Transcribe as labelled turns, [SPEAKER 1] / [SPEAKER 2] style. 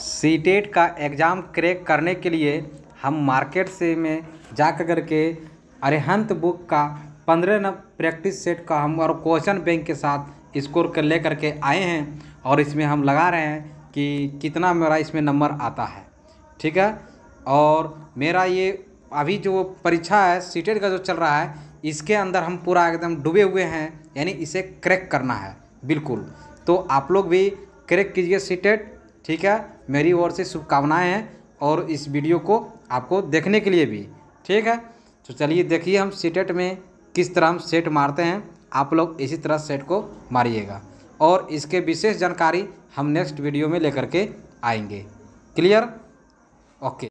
[SPEAKER 1] सी TET का exam crack करने के लिए हम मार्केट से में जा कर के अरेहंत बुक का पंद्रह नंबर प्रैक्टिस सेट का हम और क्वेश्चन बैंक के साथ स्कोर कर ले करके आए हैं और इसमें हम लगा रहे हैं कि कितना मेरा इसमें नंबर आता है ठीक है और मेरा ये अभी जो परीक्षा है सी का जो चल रहा है इसके अंदर हम पूरा एकदम डूबे हुए हैं यानी इसे क्रैक करना है बिल्कुल तो आप लोग भी क्रैक कीजिए सीटेट ठीक है मेरी ओर से शुभकामनाएँ हैं और इस वीडियो को आपको देखने के लिए भी ठीक है तो चलिए देखिए हम सीटेट में किस तरह हम सेट मारते हैं आप लोग इसी तरह सेट को मारिएगा और इसके विशेष जानकारी हम नेक्स्ट वीडियो में लेकर के आएंगे क्लियर ओके